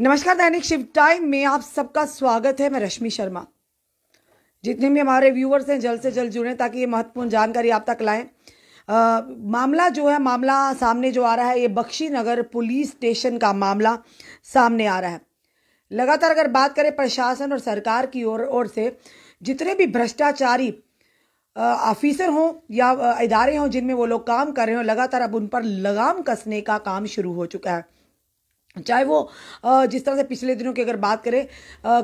नमस्कार दैनिक शिव टाइम में आप सबका स्वागत है मैं रश्मि शर्मा जितने भी हमारे व्यूअर्स हैं जल्द से जल्द जुड़े ताकि ये महत्वपूर्ण जानकारी आप तक लाएं आ, मामला जो है मामला सामने जो आ रहा है ये बख्शी नगर पुलिस स्टेशन का मामला सामने आ रहा है लगातार अगर बात करें प्रशासन और सरकार की ओर ओर से जितने भी भ्रष्टाचारी ऑफिसर हों या इदारे हों जिनमें वो लोग काम कर रहे हों लगातार अब उन पर लगाम कसने का काम शुरू हो चुका है चाहे वो जिस तरह से पिछले दिनों की अगर बात करें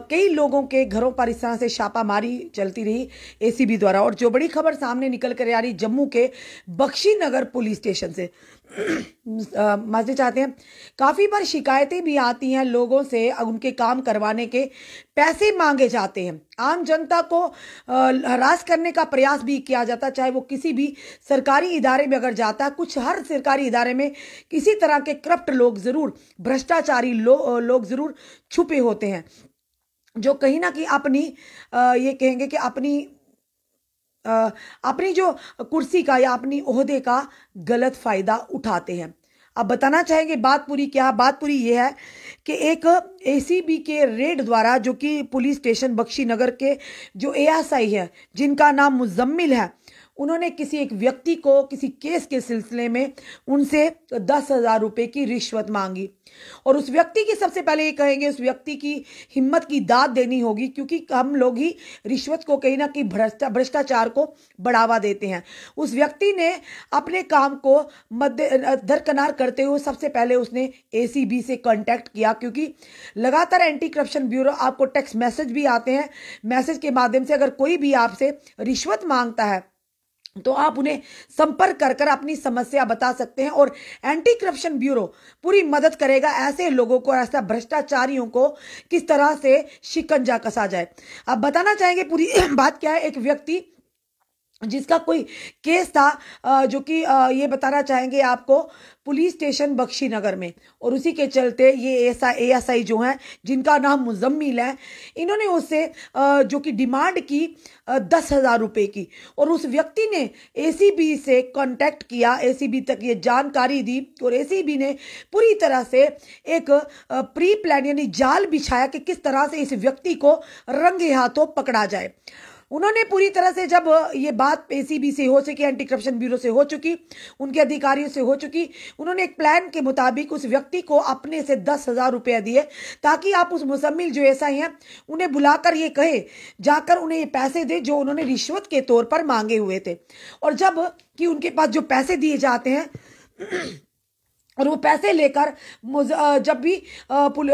कई लोगों के घरों पर इस तरह से छापामारी चलती रही एसीबी द्वारा और जो बड़ी खबर सामने निकल कर आ रही जम्मू के बख्शी नगर पुलिस स्टेशन से माजरी चाहते हैं काफ़ी बार शिकायतें भी आती हैं लोगों से उनके काम करवाने के पैसे मांगे जाते हैं आम जनता को हरास करने का प्रयास भी किया जाता है चाहे वो किसी भी सरकारी इदारे में अगर जाता है कुछ हर सरकारी इदारे में किसी तरह के करप्ट लोग ज़रूर भ्रष्टाचारी लो, लोग ज़रूर छुपे होते हैं जो कहीं ना कहीं अपनी ये कहेंगे कि अपनी अपनी जो कुर्सी का या अपनी अहदे का गलत फ़ायदा उठाते हैं अब बताना चाहेंगे बात पूरी क्या बात पूरी ये है कि एक एसीबी के रेड द्वारा जो कि पुलिस स्टेशन बख्शी नगर के जो एएसआई है जिनका नाम मुजम्मिल है उन्होंने किसी एक व्यक्ति को किसी केस के सिलसिले में उनसे दस हज़ार रुपये की रिश्वत मांगी और उस व्यक्ति की सबसे पहले ये कहेंगे उस व्यक्ति की हिम्मत की दाद देनी होगी क्योंकि हम लोग ही रिश्वत को कहीं ना कहीं भ्रष्टा भ्रष्टाचार को बढ़ावा देते हैं उस व्यक्ति ने अपने काम को मध्य दरकनार करते हुए सबसे पहले उसने ए से कॉन्टेक्ट किया क्योंकि लगातार एंटी करप्शन ब्यूरो आपको टेक्स्ट मैसेज भी आते हैं मैसेज के माध्यम से अगर कोई भी आपसे रिश्वत मांगता है तो आप उन्हें संपर्क कर कर अपनी समस्या बता सकते हैं और एंटी करप्शन ब्यूरो पूरी मदद करेगा ऐसे लोगों को ऐसा भ्रष्टाचारियों को किस तरह से शिकंजा कसा जाए आप बताना चाहेंगे पूरी बात क्या है एक व्यक्ति जिसका कोई केस था जो कि ये बताना चाहेंगे आपको पुलिस स्टेशन बख्शी नगर में और उसी के चलते ये ए एस आई जो हैं जिनका नाम मुजम्मिल है इन्होंने उससे जो कि डिमांड की दस हज़ार रुपये की और उस व्यक्ति ने एसीबी से कांटेक्ट किया एसीबी तक ये जानकारी दी और एसीबी ने पूरी तरह से एक प्री प्लान यानी जाल बिछाया कि किस तरह से इस व्यक्ति को रंगे हाथों पकड़ा जाए उन्होंने पूरी तरह से जब ये बात एसीबी से हो चुकी एंटी करप्शन ब्यूरो से हो चुकी उनके अधिकारियों से हो चुकी उन्होंने एक प्लान के मुताबिक उस व्यक्ति को अपने से दस हजार रुपया दिए ताकि आप उस मुसम्मिल जो ऐसा हैं उन्हें बुलाकर ये कहे जाकर उन्हें ये पैसे दे जो उन्होंने रिश्वत के तौर पर मांगे हुए थे और जब कि उनके पास जो पैसे दिए जाते हैं और वो पैसे लेकर जब भी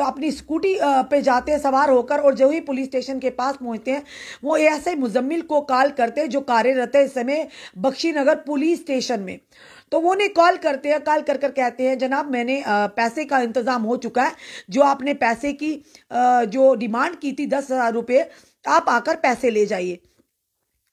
अपनी स्कूटी पे जाते हैं सवार होकर और जो ही पुलिस स्टेशन के पास पहुंचते हैं वो ऐसे मुजम्मिल को कॉल करते हैं जो कार्यरत है इस समय बख्शीनगर पुलिस स्टेशन में तो वो उन्हें कॉल करते हैं कॉल कर कर कहते हैं जनाब मैंने पैसे का इंतज़ाम हो चुका है जो आपने पैसे की जो डिमांड की थी दस हज़ार रुपये आप आकर पैसे ले जाइए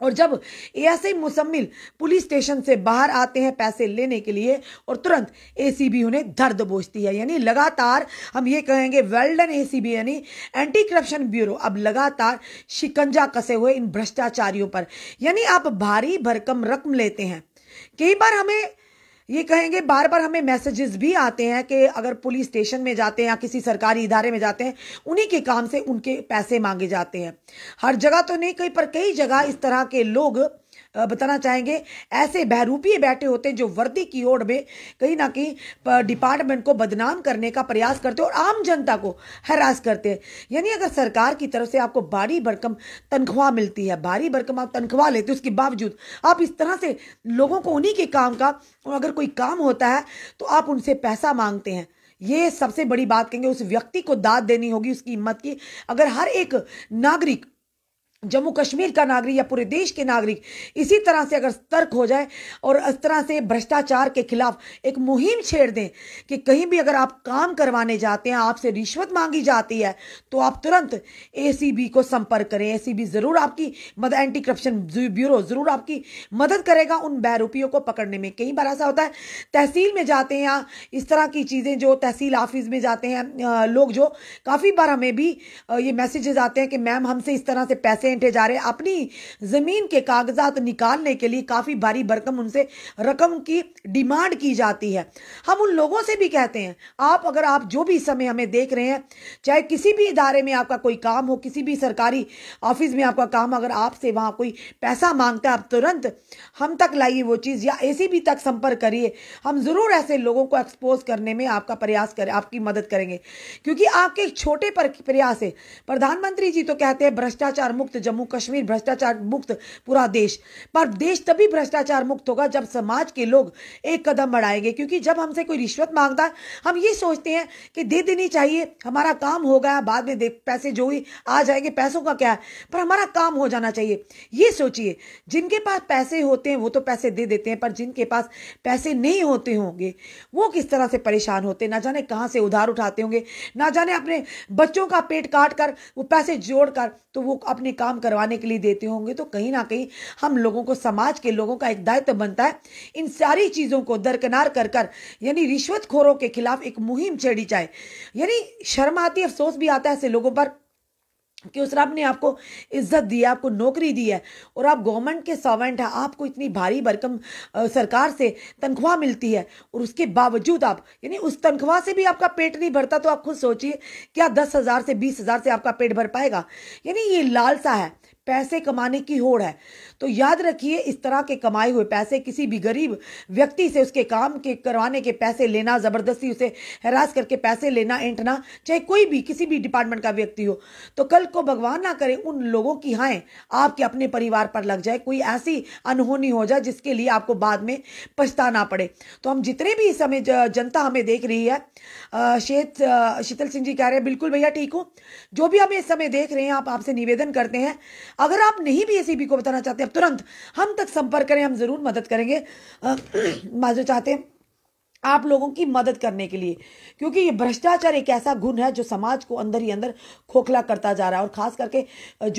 और जब एएसआई मुसम्मिल पुलिस स्टेशन से बाहर आते हैं पैसे लेने के लिए और तुरंत एसीबी उन्हें दर्द बोझती है यानी लगातार हम ये कहेंगे वेल्डन एसीबी यानी एंटी करप्शन ब्यूरो अब लगातार शिकंजा कसे हुए इन भ्रष्टाचारियों पर यानी आप भारी भरकम रकम लेते हैं कई बार हमें ये कहेंगे बार बार हमें मैसेजेस भी आते हैं कि अगर पुलिस स्टेशन में जाते हैं या किसी सरकारी इदारे में जाते हैं उन्हीं के काम से उनके पैसे मांगे जाते हैं हर जगह तो नहीं कहीं पर कई जगह इस तरह के लोग बताना चाहेंगे ऐसे बहरूपीय बैठे होते हैं जो वर्दी की ओर में कहीं ना कहीं डिपार्टमेंट को बदनाम करने का प्रयास करते और आम जनता को हरास करते हैं यानी अगर सरकार की तरफ से आपको भारी भरकम तनख्वाह मिलती है भारी भरकम आप तनख्वाह लेते हो उसके बावजूद आप इस तरह से लोगों को उन्हीं के काम का अगर कोई काम होता है तो आप उनसे पैसा मांगते हैं ये सबसे बड़ी बात कहेंगे उस व्यक्ति को दाद देनी होगी उसकी हिम्मत की अगर हर एक नागरिक जम्मू कश्मीर का नागरिक या पूरे देश के नागरिक इसी तरह से अगर सतर्क हो जाए और इस तरह से भ्रष्टाचार के खिलाफ एक मुहिम छेड़ दें कि कहीं भी अगर आप काम करवाने जाते हैं आपसे रिश्वत मांगी जाती है तो आप तुरंत एसीबी को संपर्क करें एसीबी ज़रूर आपकी मदद एंटी करप्शन ब्यूरो ज़रूर आपकी मदद करेगा उन बैरूपियों को पकड़ने में कई बार ऐसा होता है तहसील में जाते हैं इस तरह की चीज़ें जो तहसील ऑफिस में जाते हैं लोग जो काफ़ी बार हमें भी ये मैसेजेस आते हैं कि मैम हमसे इस तरह से पैसे जा रहे अपनी ज़मीन के कागजात निकालने के लिए काफ़ी भारी भरकम उनसे रकम की डिमांड की जाती है हम उन लोगों से भी कहते हैं आप अगर आप जो भी समय हमें देख रहे हैं चाहे किसी भी इदारे में आपका कोई काम हो किसी भी सरकारी ऑफिस में आपका काम अगर आपसे वहां कोई पैसा मांगता है आप तुरंत हम तक लाइए वो चीज़ या ए तक संपर्क करिए हम ज़रूर ऐसे लोगों को एक्सपोज करने में आपका प्रयास करें आपकी मदद करेंगे क्योंकि आपके छोटे पर प्रयास है प्रधानमंत्री जी तो कहते हैं भ्रष्टाचार मुक्त जम्मू कश्मीर भ्रष्टाचार मुक्त पूरा देश पर देश तभी भ्रष्टाचार मुक्त होगा जब समाज के लोग एक कदम बढ़ाएंगे क्योंकि जब हमसे कोई रिश्वत मांगता है हम ये सोचते हैं कि दे देनी चाहिए हमारा काम हो गया बाद में पैसे जो ही आ जाएंगे पैसों का क्या है पर हमारा काम हो जाना चाहिए ये सोचिए जिनके पास पैसे होते हैं वो तो पैसे दे देते हैं पर जिनके पास पैसे नहीं होते होंगे वो किस तरह से परेशान होते ना जाने कहाँ से उधार उठाते होंगे ना जाने अपने बच्चों का पेट काट कर वो पैसे जोड़ कर तो वो अपने काम काम करवाने के लिए देते होंगे तो कहीं ना कहीं हम लोगों को समाज के लोगों का एक दायित्व बनता है इन सारी चीज़ों को दरकिनार कर कर यानी रिश्वतखोरों के खिलाफ एक मुहिम छेड़ी जाए यानी शर्म आती अफसोस भी आता है ऐसे लोगों पर कि उस रब ने आपको इज्जत दी है आपको नौकरी दी है और आप गवर्नमेंट के सर्वेंट हैं आपको इतनी भारी भरकम सरकार से तनख्वाह मिलती है और उसके बावजूद आप यानी उस तनख्वाह से भी आपका पेट नहीं भरता तो आप खुद सोचिए क्या दस हज़ार से बीस हज़ार से आपका पेट भर पाएगा यानी ये लालसा है पैसे कमाने की होड़ है तो याद रखिए इस तरह के कमाए हुए पैसे किसी भी गरीब व्यक्ति से उसके काम के करवाने के पैसे लेना ज़बरदस्ती उसे हरास करके पैसे लेना एंटना चाहे कोई भी किसी भी डिपार्टमेंट का व्यक्ति हो तो कल को भगवान ना करे उन लोगों की हाय आपके अपने परिवार पर लग जाए कोई ऐसी अनहोनी हो जाए जिसके लिए आपको बाद में पछताना पड़े तो हम जितने भी इस समय जनता हमें देख रही है शेत शीतल सिंह जी कह रहे हैं बिल्कुल भैया ठीक हो जो भी हम इस समय देख रहे हैं आप आपसे निवेदन करते हैं अगर आप नहीं भी एसीबी को बताना चाहते तुरंत हम तक संपर्क करें हम ज़रूर मदद करेंगे माजो चाहते हैं आप लोगों की मदद करने के लिए क्योंकि ये भ्रष्टाचार एक ऐसा गुण है जो समाज को अंदर ही अंदर खोखला करता जा रहा है और ख़ास करके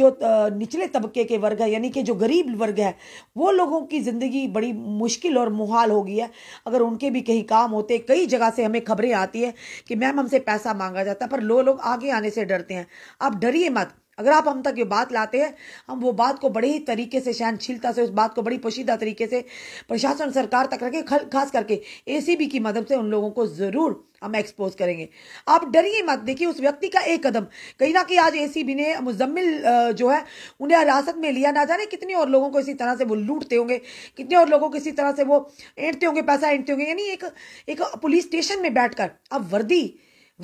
जो निचले तबके के वर्ग है यानी कि जो गरीब वर्ग है वो लोगों की ज़िंदगी बड़ी मुश्किल और मुहाल हो गई है अगर उनके भी कहीं काम होते कई जगह से हमें खबरें आती है कि मैम हमसे पैसा मांगा जाता है पर लो लोग आगे आने से डरते हैं आप डरिए मत अगर आप हम तक ये बात लाते हैं हम वो बात को बड़े ही तरीके से सहनशीलता से उस बात को बड़ी पोशीदा तरीके से प्रशासन सरकार तक रखें खास करके एसीबी की मदद से उन लोगों को ज़रूर हम एक्सपोज करेंगे आप डरिए मत देखिए उस व्यक्ति का एक कदम कहीं ना कहीं आज एसीबी ने मुजम्मिल जो है उन्हें हिरासत में लिया ना जाने कितने और लोगों को इसी तरह से वो लूटते होंगे कितने और लोगों को इसी तरह से वो ऐंठते होंगे पैसा एंटते होंगे यानी एक एक पुलिस स्टेशन में बैठकर अब वर्दी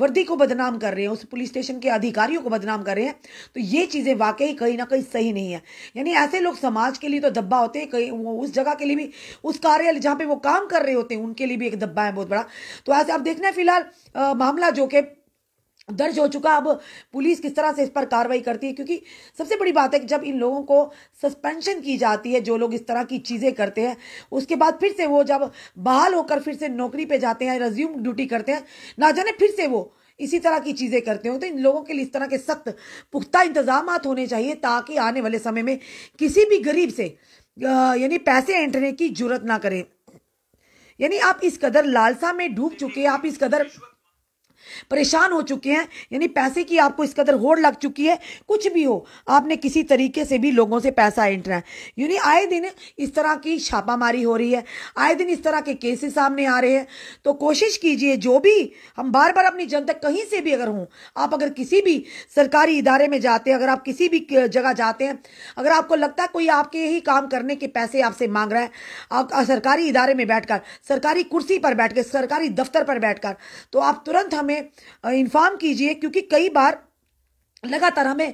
वर्दी को बदनाम कर रहे हैं उस पुलिस स्टेशन के अधिकारियों को बदनाम कर रहे हैं तो ये चीज़ें वाकई कहीं ना कहीं सही नहीं है यानी ऐसे लोग समाज के लिए तो धब्बा होते हैं कहीं वो उस जगह के लिए भी उस कार्यालय जहाँ पे वो काम कर रहे होते हैं उनके लिए भी एक धब्बा है बहुत बड़ा तो ऐसे आप देखना है फिलहाल मामला जो कि दर्ज हो चुका अब पुलिस किस तरह से इस पर कार्रवाई करती है क्योंकि सबसे बड़ी बात है कि जब इन लोगों को सस्पेंशन की जाती है जो लोग इस तरह की चीज़ें करते हैं उसके बाद फिर से वो जब बहाल होकर फिर से नौकरी पे जाते हैं रेज्यूम ड्यूटी करते हैं ना जाने फिर से वो इसी तरह की चीज़ें करते हो तो इन लोगों के लिए इस तरह के सख्त पुख्ता इंतजाम होने चाहिए ताकि आने वाले समय में किसी भी गरीब से यानी पैसे एंटने की जरूरत ना करें यानी आप इस कदर लालसा में डूब चुके हैं आप इस कदर परेशान हो चुके हैं यानी पैसे की आपको इस कदर होड़ लग चुकी है कुछ भी हो आपने किसी तरीके से भी लोगों से पैसा एंटर है यानी आए दिन इस तरह की छापामारी हो रही है आए दिन इस तरह के केसेस सामने आ रहे हैं तो कोशिश कीजिए जो भी हम बार बार अपनी जनता कहीं से भी अगर हों आप अगर किसी भी सरकारी इदारे में जाते हैं अगर आप किसी भी जगह जाते हैं अगर आपको लगता है कोई आपके ही काम करने के पैसे आपसे मांग रहा है आप सरकारी इदारे में बैठकर सरकारी कुर्सी पर बैठकर सरकारी दफ्तर पर बैठकर तो आप तुरंत हमें इन्फॉर्म कीजिए क्योंकि कई बार लगातार हमें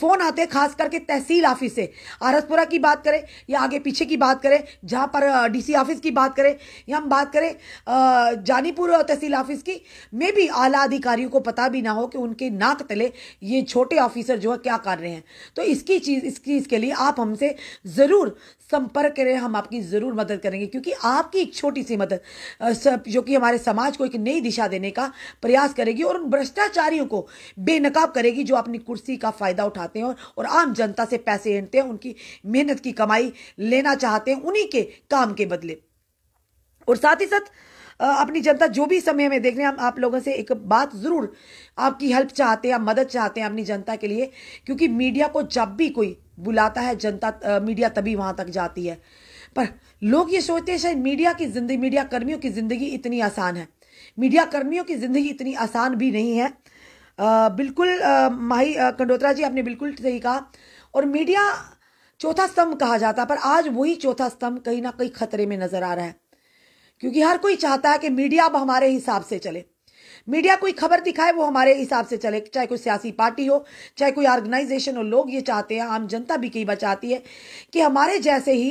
फ़ोन आते हैं खास करके तहसील ऑफिस से आरसपुरा की बात करें या आगे पीछे की बात करें जहाँ पर डीसी ऑफिस की बात करें या हम बात करें जानीपुर तहसील ऑफिस की मे भी आला अधिकारियों को पता भी ना हो कि उनके नाक तले ये छोटे ऑफिसर जो है क्या कर रहे हैं तो इसकी चीज़ इस चीज़ के लिए आप हमसे ज़रूर संपर्क करें हम आपकी ज़रूर मदद करेंगे क्योंकि आपकी एक छोटी सी मदद जो कि हमारे समाज को एक नई दिशा देने का प्रयास करेगी और उन भ्रष्टाचारियों को बेनकाब करेगी जो अपनी कुर्सी का फ़ायदा उठाते हैं और आम जनता से पैसे ऐंठते हैं उनकी मेहनत की कमाई लेना चाहते हैं उन्हीं के काम के बदले और साथ ही साथ अपनी जनता जो भी समय में देख रहे हैं हम आप लोगों से एक बात ज़रूर आपकी हेल्प चाहते हैं मदद चाहते हैं अपनी जनता के लिए क्योंकि मीडिया को जब भी कोई बुलाता है जनता मीडिया तभी वहां तक जाती है पर लोग ये सोचते हैं शायद मीडिया की जिंदगी मीडिया कर्मियों की जिंदगी इतनी आसान है मीडिया कर्मियों की जिंदगी इतनी आसान भी नहीं है बिल्कुल आ, माही कंडोत्रा जी आपने बिल्कुल सही कहा और मीडिया चौथा स्तंभ कहा जाता है पर आज वही चौथा स्तंभ कहीं ना कहीं खतरे में नजर आ रहा है क्योंकि हर कोई चाहता है कि मीडिया अब हमारे हिसाब से चले मीडिया कोई खबर दिखाए वो हमारे हिसाब से चले चाहे कोई सियासी पार्टी हो चाहे कोई ऑर्गेनाइजेशन हो लोग ये चाहते हैं आम जनता भी कई बार चाहती है कि हमारे जैसे ही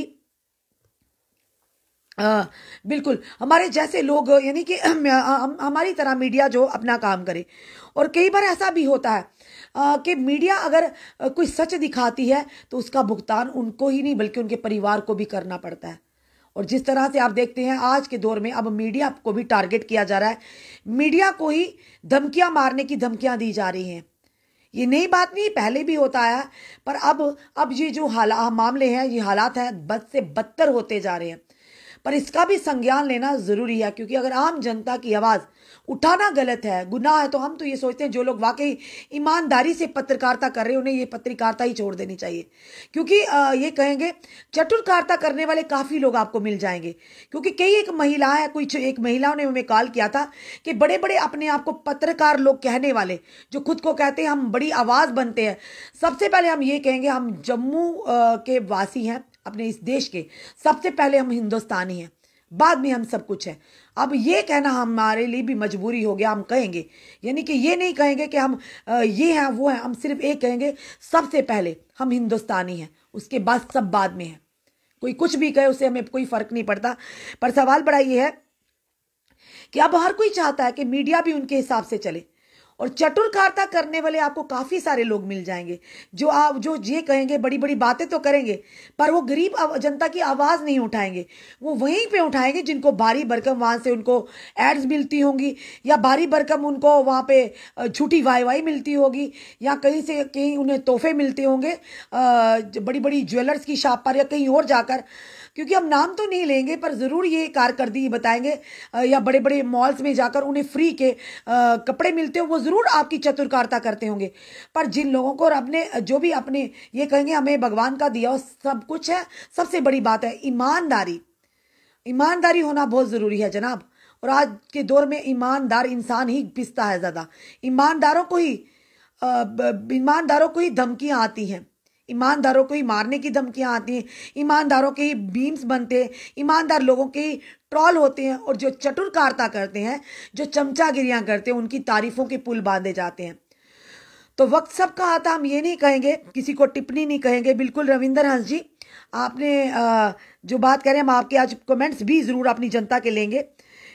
आ, बिल्कुल हमारे जैसे लोग यानी कि हमारी तरह मीडिया जो अपना काम करे और कई बार ऐसा भी होता है कि मीडिया अगर कोई सच दिखाती है तो उसका भुगतान उनको ही नहीं बल्कि उनके परिवार को भी करना पड़ता है और जिस तरह से आप देखते हैं आज के दौर में अब मीडिया को भी टारगेट किया जा रहा है मीडिया को ही धमकियां मारने की धमकियां दी जा रही हैं ये नई बात नहीं पहले भी होता है पर अब अब ये जो हाला मामले हैं ये हालात हैं बद से बदतर होते जा रहे हैं पर इसका भी संज्ञान लेना ज़रूरी है क्योंकि अगर आम जनता की आवाज़ उठाना गलत है गुनाह है तो हम तो ये सोचते हैं जो लोग वाकई ईमानदारी से पत्रकारिता कर रहे हैं उन्हें ये पत्रकारिता ही छोड़ देनी चाहिए क्योंकि ये कहेंगे चतुरकारिता करने वाले काफ़ी लोग आपको मिल जाएंगे क्योंकि कई एक महिला है कोई एक महिलाओं ने हमें कॉल किया था कि बड़े बड़े अपने आप को पत्रकार लोग कहने वाले जो खुद को कहते हैं हम बड़ी आवाज़ बनते हैं सबसे पहले हम ये कहेंगे हम जम्मू के वासी हैं अपने इस देश के सबसे पहले हम हिंदुस्तानी हैं बाद में हम सब कुछ है अब ये कहना हमारे लिए भी मजबूरी हो गया हम कहेंगे यानी कि ये नहीं कहेंगे कि हम ये हैं वो हैं हम सिर्फ एक कहेंगे सबसे पहले हम हिंदुस्तानी हैं उसके बाद सब बाद में है कोई कुछ भी कहे उसे हमें कोई फर्क नहीं पड़ता पर सवाल बड़ा ये है कि अब हर कोई चाहता है कि मीडिया भी उनके हिसाब से चले और चटुरकारिता करने वाले आपको काफ़ी सारे लोग मिल जाएंगे जो आप जो ये कहेंगे बड़ी बड़ी बातें तो करेंगे पर वो गरीब जनता की आवाज़ नहीं उठाएंगे वो वहीं पे उठाएंगे जिनको भारी भरकम वहाँ से उनको एड्स मिलती होंगी या भारी भरकम उनको वहाँ पे झूठी वाई वाई मिलती होगी या कहीं से कहीं उन्हें तोहफे मिलते होंगे बड़ी बड़ी ज्वेलर्स की शॉप पर या कहीं और जाकर क्योंकि हम नाम तो नहीं लेंगे पर ज़रूर ये कारकर्दी बताएंगे या बड़े बड़े मॉल्स में जाकर उन्हें फ्री के कपड़े मिलते हो वो ज़रूर आपकी चतुरकारता करते होंगे पर जिन लोगों को और अपने जो भी अपने ये कहेंगे हमें भगवान का दिया और सब कुछ है सबसे बड़ी बात है ईमानदारी ईमानदारी होना बहुत ज़रूरी है जनाब और आज के दौर में ईमानदार इंसान ही पिसता है ज़्यादा ईमानदारों को ही ईमानदारों को ही धमकियाँ आती हैं ईमानदारों को ही मारने की धमकियाँ आती हैं ईमानदारों के ही बीम्स बनते हैं ईमानदार लोगों के ही ट्रॉल होते हैं और जो चटुरकारता करते हैं जो चमचागिरियाँ करते हैं उनकी तारीफों के पुल बांधे जाते हैं तो वक्त सबका आता हम ये नहीं कहेंगे किसी को टिप्पणी नहीं कहेंगे बिल्कुल रविंदर हंस जी आपने जो बात करें हम आपके आज कमेंट्स भी ज़रूर अपनी जनता के लेंगे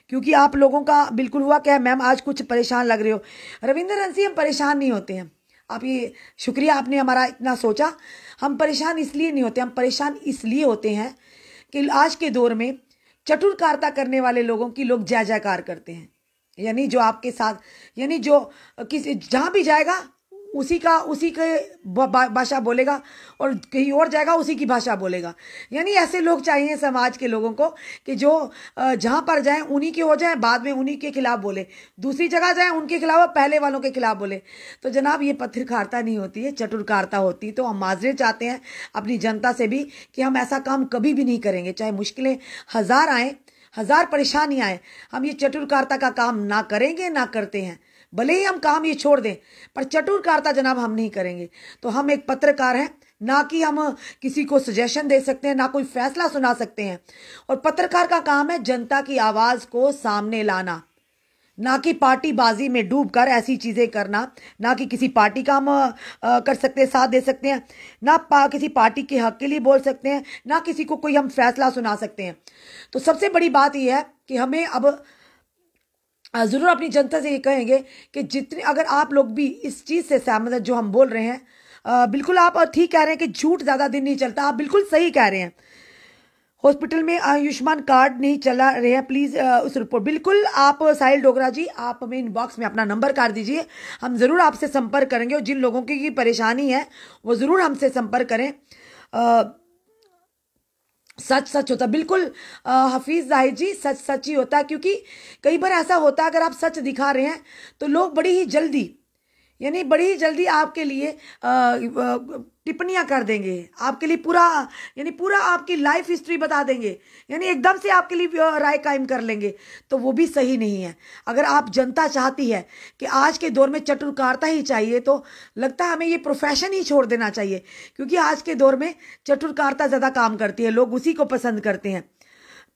क्योंकि आप लोगों का बिल्कुल हुआ क्या मैम आज कुछ परेशान लग रहे हो रविंदर हंसी हम परेशान नहीं होते हैं आप ये शुक्रिया आपने हमारा इतना सोचा हम परेशान इसलिए नहीं होते हम परेशान इसलिए होते हैं कि आज के दौर में चटुरकारता करने वाले लोगों की लोग जय जयकार करते हैं यानी जो आपके साथ यानी जो किसी जहाँ भी जाएगा उसी का उसी के भाषा बोलेगा और कहीं और जाएगा उसी की भाषा बोलेगा यानी ऐसे लोग चाहिए समाज के लोगों को कि जो जहाँ पर जाएं उन्हीं के हो जाएं बाद में उन्हीं के खिलाफ बोले दूसरी जगह जाएं उनके खिलाफ और पहले वालों के खिलाफ बोले तो जनाब ये पत्थरकारता नहीं होती है चटुरकारता होती है तो हम माजरे चाहते हैं अपनी जनता से भी कि हम ऐसा काम कभी भी नहीं करेंगे चाहे मुश्किलें हज़ार आएँ हज़ार परेशानी आए हम ये चटुरकारता का काम ना करेंगे ना करते हैं भले ही हम काम ये छोड़ दें पर चटुरकारता जनाब हम नहीं करेंगे तो हम एक पत्रकार हैं ना कि हम किसी को सजेशन दे सकते हैं ना कोई फैसला सुना सकते हैं और पत्रकार का काम है जनता की आवाज़ को सामने लाना ना कि पार्टी बाजी में डूब कर ऐसी चीज़ें करना ना कि किसी पार्टी का हम कर सकते हैं साथ दे सकते हैं ना पा, किसी पार्टी के हक के लिए बोल सकते हैं ना किसी को कोई हम फैसला सुना सकते हैं तो सबसे बड़ी बात यह है कि हमें अब ज़रूर अपनी जनता से ये कहेंगे कि जितने अगर आप लोग भी इस चीज़ से सहमत जो हम बोल रहे हैं आ, बिल्कुल आप ठीक कह रहे हैं कि झूठ ज़्यादा दिन नहीं चलता आप बिल्कुल सही कह रहे हैं हॉस्पिटल में आयुष्मान कार्ड नहीं चला रहे हैं प्लीज़ उस रिपोर्ट बिल्कुल आप साहिल डोगरा जी आप हमें इनबॉक्स में अपना नंबर कर दीजिए हम ज़रूर आपसे संपर्क करेंगे और जिन लोगों की परेशानी है वो ज़रूर हमसे संपर्क करें आ, सच सच होता बिल्कुल हफीज़ जाहिर जी सच सच ही होता क्योंकि कई बार ऐसा होता है अगर आप सच दिखा रहे हैं तो लोग बड़ी ही जल्दी यानी बड़ी जल्दी आपके लिए टिप्पणियाँ कर देंगे आपके लिए पूरा यानी पूरा आपकी लाइफ हिस्ट्री बता देंगे यानी एकदम से आपके लिए राय कायम कर लेंगे तो वो भी सही नहीं है अगर आप जनता चाहती है कि आज के दौर में चटुरकारता ही चाहिए तो लगता है हमें ये प्रोफेशन ही छोड़ देना चाहिए क्योंकि आज के दौर में चटुरकारता ज़्यादा काम करती है लोग उसी को पसंद करते हैं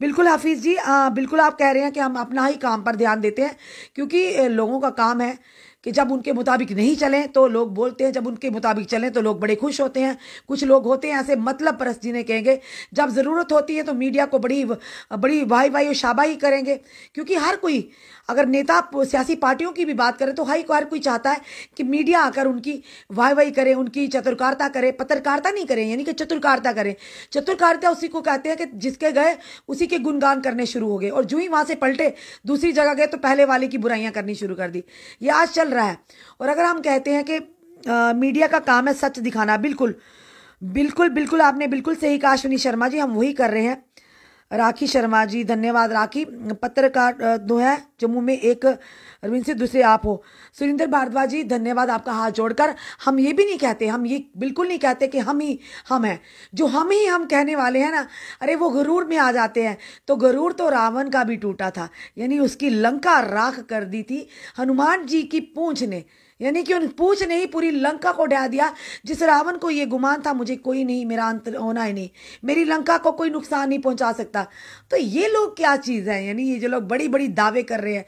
बिल्कुल हाफिज़ जी आ, बिल्कुल आप कह रहे हैं कि हम अपना ही काम पर ध्यान देते हैं क्योंकि लोगों का काम है कि जब उनके मुताबिक नहीं चलें तो लोग बोलते हैं जब उनके मुताबिक चलें तो लोग बड़े खुश होते हैं कुछ लोग होते हैं ऐसे मतलब परस जिन्हें कहेंगे जब ज़रूरत होती है तो मीडिया को बड़ी बड़ी वाई वाही और शाबाही करेंगे क्योंकि हर कोई अगर नेता सियासी पार्टियों की भी बात करें तो हाई हर कोई चाहता है कि मीडिया आकर उनकी वाह वाई करे उनकी चतुर्कारता करे पत्रकारिता नहीं करें यानी कि चतुरकारता करें चतुरकारता उसी को कहते हैं कि जिसके गए उसी के गुणगान करने शुरू हो गए और जो ही वहाँ से पलटे दूसरी जगह गए तो पहले वाले की बुराइयाँ करनी शुरू कर दी ये आज चल रहा रहा है और अगर हम कहते हैं कि आ, मीडिया का काम है सच दिखाना बिल्कुल बिल्कुल बिल्कुल आपने बिल्कुल सही कहा अश्विनी शर्मा जी हम वही कर रहे हैं राखी शर्मा जी धन्यवाद राखी पत्रकार दो है जम्मू में एक अरविंद से दूसरे आप हो सुरेंद्र भारद्वाज जी धन्यवाद आपका हाथ जोड़कर हम ये भी नहीं कहते हम ये बिल्कुल नहीं कहते कि हम ही हम हैं जो हम ही हम कहने वाले हैं ना अरे वो गरूर में आ जाते हैं तो गरूर तो रावण का भी टूटा था यानी उसकी लंका राख कर दी थी हनुमान जी की पूँछ ने यानी कि उन पूछ नहीं पूरी लंका को ढह दिया जिस रावण को ये गुमान था मुझे कोई नहीं मेरा अंत होना ही नहीं मेरी लंका को कोई नुकसान नहीं पहुंचा सकता तो ये लोग क्या चीज़ है यानी ये जो लोग बड़ी बड़ी दावे कर रहे हैं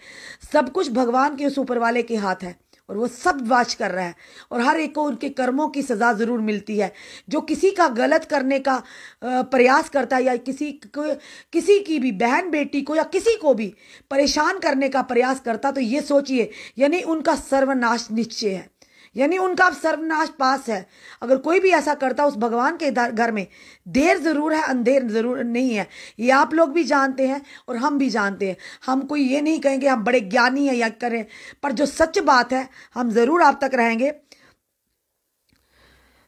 सब कुछ भगवान के उस ऊपर वाले के हाथ है और वो सब वाच कर रहा है और हर एक को उनके कर्मों की सज़ा ज़रूर मिलती है जो किसी का गलत करने का प्रयास करता है या किसी को किसी की भी बहन बेटी को या किसी को भी परेशान करने का प्रयास करता तो ये सोचिए यानी उनका सर्वनाश निश्चय है यानी उनका अब सर्वनाश पास है अगर कोई भी ऐसा करता उस भगवान के घर में देर ज़रूर है अंधेर ज़रूर नहीं है ये आप लोग भी जानते हैं और हम भी जानते हैं हम कोई ये नहीं कहेंगे हम बड़े ज्ञानी हैं या करें पर जो सच बात है हम ज़रूर आप तक रहेंगे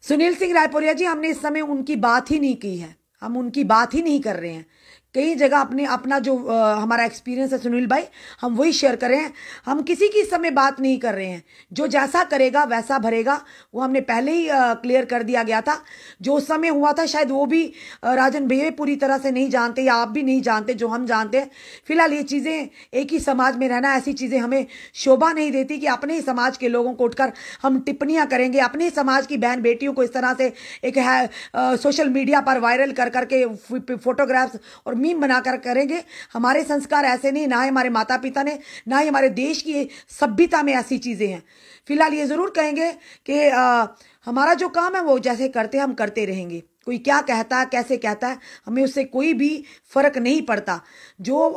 सुनील सिंह रायपुरिया जी हमने इस समय उनकी बात ही नहीं की है हम उनकी बात ही नहीं कर रहे हैं कई जगह अपने अपना जो आ, हमारा एक्सपीरियंस है सुनील भाई हम वही शेयर कर रहे हैं हम किसी की इस समय बात नहीं कर रहे हैं जो जैसा करेगा वैसा भरेगा वो हमने पहले ही क्लियर कर दिया गया था जो उस समय हुआ था शायद वो भी आ, राजन भैया पूरी तरह से नहीं जानते या आप भी नहीं जानते जो हम जानते हैं फिलहाल ये चीज़ें एक ही समाज में रहना ऐसी चीज़ें हमें शोभा नहीं देती कि अपने ही समाज के लोगों को उठकर हम टिप्पणियाँ करेंगे अपने ही समाज की बहन बेटियों को इस तरह से एक है, सोशल मीडिया पर वायरल कर करके फोटोग्राफ्स और मीम बनाकर करेंगे हमारे संस्कार ऐसे नहीं ना ही हमारे माता पिता ने ना ही हमारे देश की सभ्यता में ऐसी चीज़ें हैं फिलहाल ये ज़रूर कहेंगे कि हमारा जो काम है वो जैसे करते हम करते रहेंगे कोई क्या कहता है कैसे कहता है हमें उससे कोई भी फर्क नहीं पड़ता जो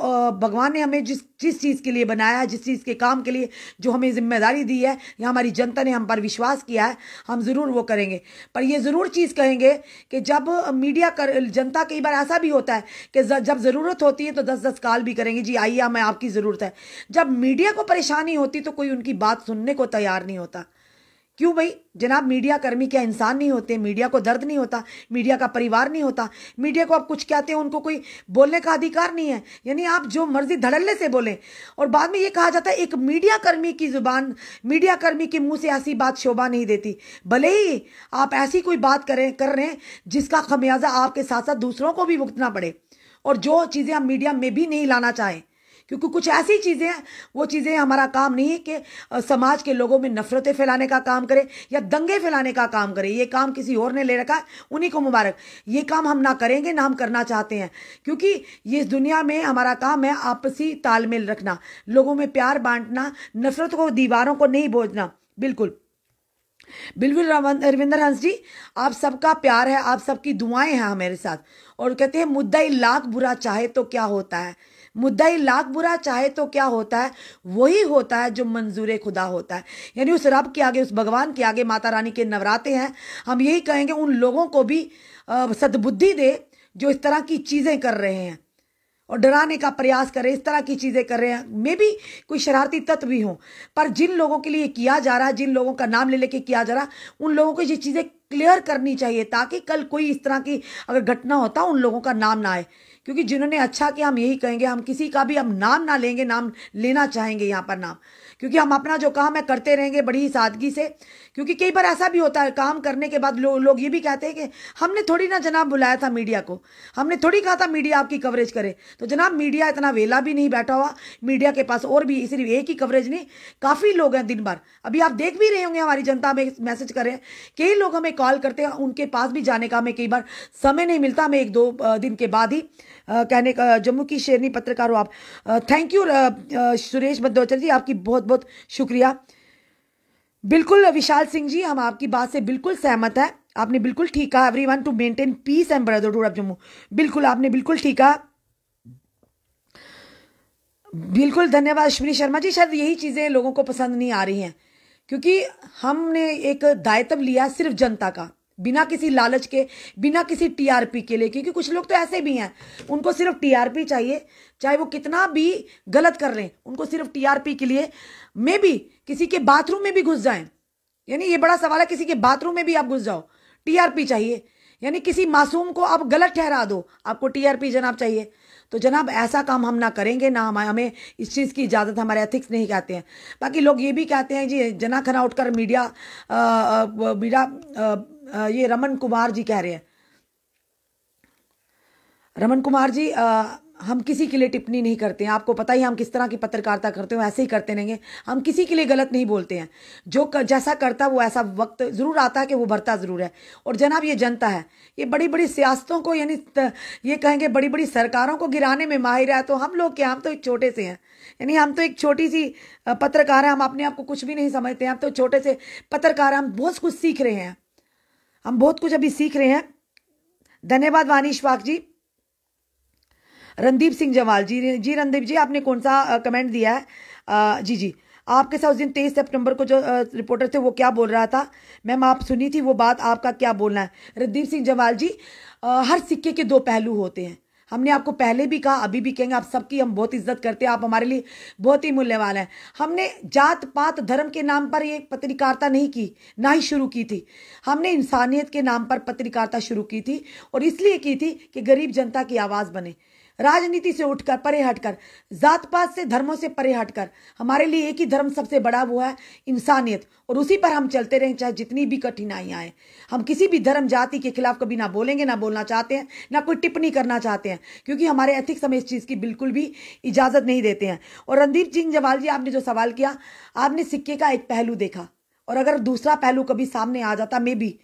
भगवान ने हमें जिस जिस चीज़ के लिए बनाया है जिस चीज़ के काम के लिए जो हमें जिम्मेदारी दी है या हमारी जनता ने हम पर विश्वास किया है हम ज़रूर वो करेंगे पर ये ज़रूर चीज़ कहेंगे कि जब मीडिया कर जनता कई बार ऐसा भी होता है कि जब ज़रूरत होती है तो दस दस कॉल भी करेंगे जी आइए हमें आपकी ज़रूरत है जब मीडिया को परेशानी होती तो कोई उनकी बात सुनने को तैयार नहीं होता क्यों भाई जनाब मीडिया कर्मी क्या इंसान नहीं होते मीडिया को दर्द नहीं होता मीडिया का परिवार नहीं होता मीडिया को आप कुछ कहते हैं उनको कोई बोलने का अधिकार नहीं है यानी आप जो मर्जी धड़ल्ले से बोलें और बाद में ये कहा जाता है एक मीडिया कर्मी की जुबान मीडिया कर्मी के मुंह से ऐसी बात शोभा नहीं देती भले ही आप ऐसी कोई बात करें कर रहे हैं जिसका खमियाजा आपके साथ साथ दूसरों को भी भुगतना पड़े और जो चीज़ें आप मीडिया में भी नहीं लाना चाहें क्योंकि कुछ ऐसी चीज़ें हैं वो चीज़ें हमारा काम नहीं है कि समाज के लोगों में नफरतें फैलाने का काम करें या दंगे फैलाने का काम करें ये काम किसी और ने ले रखा है उन्हीं को मुबारक ये काम हम ना करेंगे ना हम करना चाहते हैं क्योंकि ये इस दुनिया में हमारा काम है आपसी तालमेल रखना लोगों में प्यार बांटना नफरत को दीवारों को नहीं बोझना बिल्कुल बिल्कुल रविंदर हंस जी आप सबका प्यार है आप सबकी दुआएं हैं हमारे साथ और कहते हैं मुद्दा लाख बुरा चाहे तो क्या होता है मुद्दा लाख बुरा चाहे तो क्या होता है वही होता है जो मंजूर खुदा होता है यानी उस रब के आगे उस भगवान के आगे माता रानी के नवराते हैं हम यही कहेंगे उन लोगों को भी सदबुद्धि दे जो इस तरह की चीज़ें कर रहे हैं और डराने का प्रयास करें इस तरह की चीज़ें कर रहे हैं मे भी कोई शरारती तत्व भी हो पर जिन लोगों के लिए किया जा रहा है जिन लोगों का नाम ले लेके किया जा रहा है उन लोगों को ये चीज़ें क्लियर करनी चाहिए ताकि कल कोई इस तरह की अगर घटना होता उन लोगों का नाम ना आए क्योंकि जिन्होंने अच्छा किया हम यही कहेंगे हम किसी का भी हम नाम ना लेंगे नाम लेना चाहेंगे यहाँ पर नाम क्योंकि हम अपना जो काम है करते रहेंगे बड़ी सादगी से क्योंकि कई बार ऐसा भी होता है काम करने के बाद लो, लोग ये भी कहते हैं कि हमने थोड़ी ना जनाब बुलाया था मीडिया को हमने थोड़ी कहा था मीडिया आपकी कवरेज करे तो जनाब मीडिया इतना वेला भी नहीं बैठा हुआ मीडिया के पास और भी सिर्फ एक ही कवरेज नहीं काफ़ी लोग हैं दिन भर अभी आप देख भी रहे होंगे हमारी जनता हमें मैसेज कर रहे हैं कई लोग हमें कॉल करते हैं उनके पास भी जाने का हमें कई बार समय नहीं मिलता हमें एक दो दिन के बाद ही कहने का जम्मू की शेरनी पत्रकार हो आप थैंक यू सुरेश बदोचर जी आपकी बहुत बहुत शुक्रिया बिल्कुल विशाल सिंह जी हम आपकी बात से बिल्कुल सहमत हैं आपने बिल्कुल ठीक कहा everyone to maintain peace and brotherhood of Jammu बिल्कुल आपने बिल्कुल ठीक कहा बिल्कुल धन्यवाद अश्विनी शर्मा जी शायद यही चीज़ें लोगों को पसंद नहीं आ रही हैं क्योंकि हमने एक दायित्व लिया सिर्फ जनता का बिना किसी लालच के बिना किसी टीआरपी के लिए क्योंकि कुछ लोग तो ऐसे भी हैं उनको सिर्फ टीआरपी चाहिए चाहे वो कितना भी गलत कर लें उनको सिर्फ टीआरपी के लिए मे भी किसी के बाथरूम में भी घुस जाएं यानी ये बड़ा सवाल है किसी के बाथरूम में भी आप घुस जाओ टीआरपी चाहिए यानी किसी मासूम को आप गलत ठहरा दो आपको टीआरपी जनाब चाहिए तो जनाब ऐसा काम हम ना करेंगे ना हम हमें इस चीज़ की इजाज़त हमारे एथिक्स नहीं कहते हैं बाकी लोग ये भी कहते हैं जी जना खना उठकर मीडिया आ, आ, मीडिया आ, ये रमन कुमार जी कह रहे हैं रमन कुमार जी आ, हम किसी के लिए टिप्पणी नहीं करते हैं आपको पता ही हम किस तरह की पत्रकारिता करते हो ऐसे ही करते रहेंगे हम किसी के लिए गलत नहीं बोलते हैं जो कर, जैसा करता वो ऐसा वक्त ज़रूर आता है कि वो भरता ज़रूर है और जनाब ये जनता है ये बड़ी बड़ी सियासतों को यानी ये कहेंगे बड़ी बड़ी सरकारों को गिराने में माहिर है तो हम लोग क्या हम तो एक छोटे से हैं यानी हम तो एक छोटी सी पत्रकार हैं हम अपने आप को कुछ भी नहीं समझते हैं हम तो छोटे से पत्रकार हैं हम बहुत कुछ सीख रहे हैं हम बहुत कुछ अभी सीख रहे हैं धन्यवाद वानी इश्फाक जी रणदीप सिंह जवाल जी जी रणदीप जी आपने कौन सा कमेंट दिया है आ, जी जी आपके साथ उस दिन तेईस सितंबर को जो रिपोर्टर थे वो क्या बोल रहा था मैम आप सुनी थी वो बात आपका क्या बोलना है रणदीप सिंह जवाल जी आ, हर सिक्के के दो पहलू होते हैं हमने आपको पहले भी कहा अभी भी कहेंगे आप सबकी हम बहुत इज्जत करते हैं आप हमारे लिए बहुत ही मूल्यवान है हमने जात पात धर्म के नाम पर ये पत्रकारिता नहीं की ना ही शुरू की थी हमने इंसानियत के नाम पर पत्रकारिता शुरू की थी और इसलिए की थी कि गरीब जनता की आवाज़ बने राजनीति से उठकर परे हटकर जात पात से धर्मों से परे हटकर हमारे लिए एक ही धर्म सबसे बड़ा वो है इंसानियत और उसी पर हम चलते रहें चाहे जितनी भी कठिनाइयां आए हम किसी भी धर्म जाति के खिलाफ कभी ना बोलेंगे ना बोलना चाहते हैं ना कोई टिप्पणी करना चाहते हैं क्योंकि हमारे एथिक्स हमें इस चीज़ की बिल्कुल भी इजाज़त नहीं देते हैं और रणदीप सिंह जवाल जी आपने जो सवाल किया आपने सिक्के का एक पहलू देखा और अगर दूसरा पहलू कभी सामने आ जाता मे भी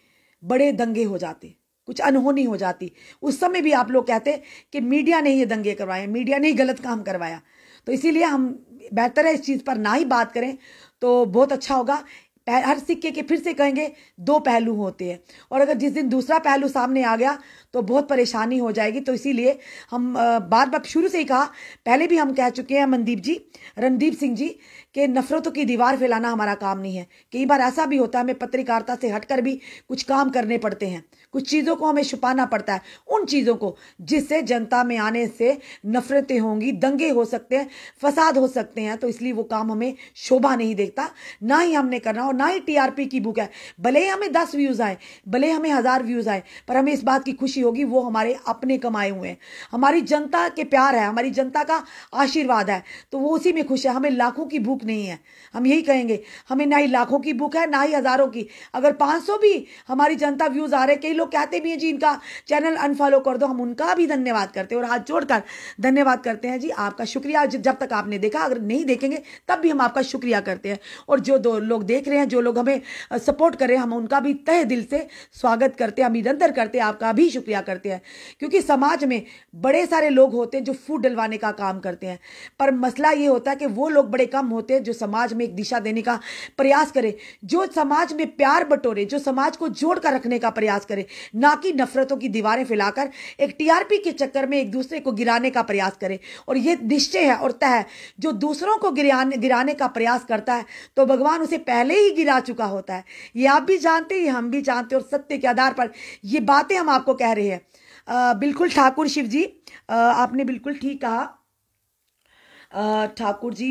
बड़े दंगे हो जाते कुछ अनहोनी हो जाती उस समय भी आप लोग कहते कि मीडिया ने ये दंगे करवाए मीडिया ने ही गलत काम करवाया तो इसीलिए हम बेहतर है इस चीज़ पर ना ही बात करें तो बहुत अच्छा होगा हर सिक्के के फिर से कहेंगे दो पहलू होते हैं और अगर जिस दिन दूसरा पहलू सामने आ गया तो बहुत परेशानी हो जाएगी तो इसीलिए हम बार बार शुरू से ही कहा पहले भी हम कह चुके हैं मनदीप जी रणदीप सिंह जी के नफरतों की दीवार फैलाना हमारा काम नहीं है कई बार ऐसा भी होता है हमें पत्रकारिता से हटकर भी कुछ काम करने पड़ते हैं कुछ चीज़ों को हमें छुपाना पड़ता है उन चीज़ों को जिससे जनता में आने से नफरतें होंगी दंगे हो सकते हैं फसाद हो सकते हैं तो इसलिए वो काम हमें शोभा नहीं देखता ना ही हमने करना और ना ही टीआरपी की बुक है भले ही हमें दस व्यूज़ आए भले हमें हज़ार व्यूज़ आए पर हमें इस बात की खुशी खुशी होगी वो हमारे अपने कमाए हुए हैं हमारी जनता के प्यार है हमारी जनता का आशीर्वाद है तो वो उसी में खुश है हमें लाखों की भूख नहीं है हम यही कहेंगे हमें ना ही लाखों की भूख है ना ही हज़ारों की अगर पाँच भी हमारी जनता व्यूज़ आ रहे कई लोग कहते भी हैं जी इनका चैनल अनफॉलो कर दो हम उनका भी धन्यवाद करते हैं और हाथ जोड़कर धन्यवाद करते हैं जी आपका शुक्रिया जब तक आपने देखा अगर नहीं देखेंगे तब भी हम आपका शुक्रिया करते हैं और जो दो लोग देख रहे हैं जो लोग हमें सपोर्ट कर रहे हैं हम उनका भी तय दिल से स्वागत करते हैं हम निरंतर करते हैं आपका भी शुक्रिया प्रतिक्रिया करते हैं क्योंकि समाज में बड़े सारे लोग होते हैं जो फूट डलवाने का काम करते हैं पर मसला ये होता है कि वो लोग बड़े कम होते हैं जो समाज में एक दिशा देने का प्रयास करें जो समाज में प्यार बटोरे जो समाज को जोड़ कर रखने का प्रयास करे ना कि नफरतों की दीवारें फैलाकर एक टीआरपी के चक्कर में एक दूसरे को गिराने का प्रयास करे और ये निश्चय है और तय है जो दूसरों को गिराने का प्रयास करता है तो भगवान उसे पहले ही गिरा चुका होता है ये आप भी जानते हैं हम भी जानते हैं और सत्य के आधार पर ये बातें हम आपको कह रहे रहे है बिल्कुल ठाकुर शिव जी आ, आपने बिल्कुल ठीक कहा ठाकुर जी